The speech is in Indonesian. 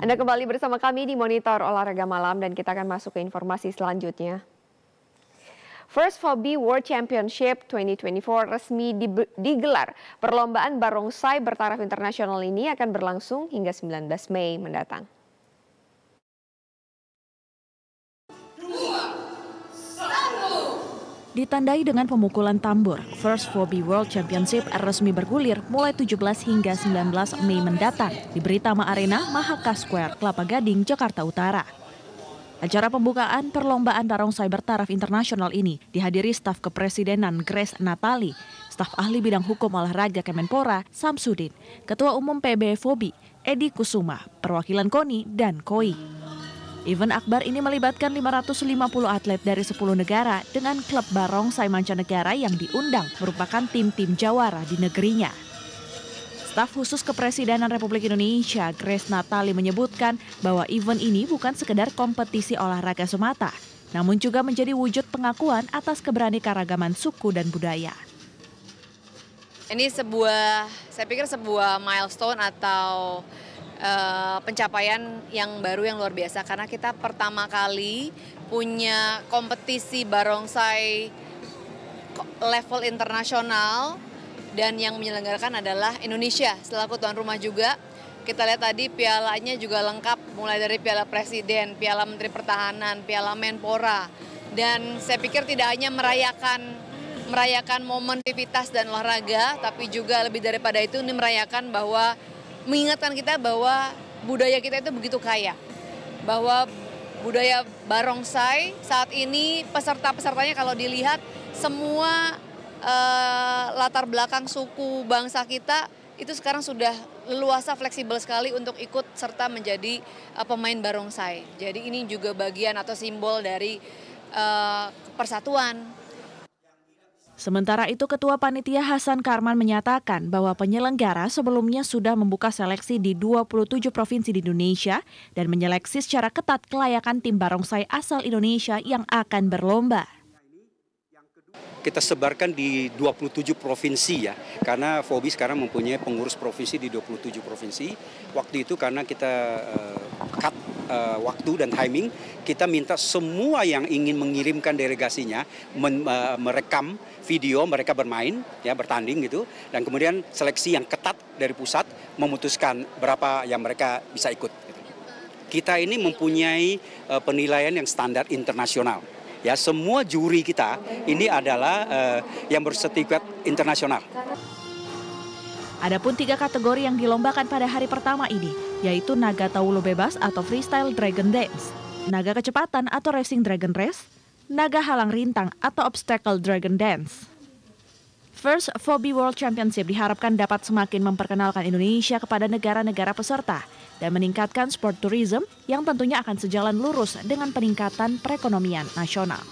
Anda kembali bersama kami di Monitor Olahraga Malam dan kita akan masuk ke informasi selanjutnya. First Hobby World Championship 2024 resmi digelar. Perlombaan barongsai bertaraf internasional ini akan berlangsung hingga 19 Mei mendatang. Ditandai dengan pemukulan tambur, First Fobi World Championship resmi bergulir mulai 17 hingga 19 Mei mendatang di Beritama Arena, Mahaka Square, Kelapa Gading, Jakarta Utara. Acara pembukaan perlombaan tarung cyber taraf internasional ini dihadiri staf kepresidenan Grace Natali, staf ahli bidang hukum olahraga Kemenpora Samsudin, Ketua Umum PB Fobi Edi Kusuma, perwakilan KONI dan KOI. Event akbar ini melibatkan 550 atlet dari 10 negara dengan klub barongsai mancanegara yang diundang merupakan tim-tim jawara di negerinya. Staf khusus Kepresidenan Republik Indonesia, Grace Natali menyebutkan bahwa event ini bukan sekedar kompetisi olahraga semata, namun juga menjadi wujud pengakuan atas keberanikaragaman suku dan budaya. Ini sebuah, saya pikir sebuah milestone atau Eh, pencapaian yang baru yang luar biasa karena kita pertama kali punya kompetisi barongsai level internasional dan yang menyelenggarakan adalah Indonesia selaku tuan rumah juga. Kita lihat tadi pialanya juga lengkap mulai dari piala presiden, piala menteri pertahanan, piala Menpora. Dan saya pikir tidak hanya merayakan merayakan momen aktivitas dan olahraga, tapi juga lebih daripada itu ini merayakan bahwa mengingatkan kita bahwa budaya kita itu begitu kaya. Bahwa budaya barongsai saat ini peserta-pesertanya kalau dilihat semua eh, latar belakang suku bangsa kita itu sekarang sudah leluasa fleksibel sekali untuk ikut serta menjadi eh, pemain barongsai. Jadi ini juga bagian atau simbol dari eh, persatuan Sementara itu Ketua Panitia Hasan Karman menyatakan bahwa penyelenggara sebelumnya sudah membuka seleksi di 27 provinsi di Indonesia dan menyeleksi secara ketat kelayakan tim barongsai asal Indonesia yang akan berlomba. Kita sebarkan di 27 provinsi ya, karena Fobi sekarang mempunyai pengurus provinsi di 27 provinsi. Waktu itu karena kita uh, cut uh, waktu dan timing, kita minta semua yang ingin mengirimkan delegasinya men, uh, merekam video mereka bermain, ya bertanding gitu, dan kemudian seleksi yang ketat dari pusat memutuskan berapa yang mereka bisa ikut. Gitu. Kita ini mempunyai uh, penilaian yang standar internasional. Ya, semua juri kita ini adalah uh, yang bersertifikat internasional. Adapun tiga kategori yang dilombakan pada hari pertama ini, yaitu naga taulo bebas atau freestyle dragon dance, naga kecepatan atau racing dragon race, naga halang rintang atau obstacle dragon dance. First Fobi World Championship diharapkan dapat semakin memperkenalkan Indonesia kepada negara-negara peserta dan meningkatkan sport tourism yang tentunya akan sejalan lurus dengan peningkatan perekonomian nasional.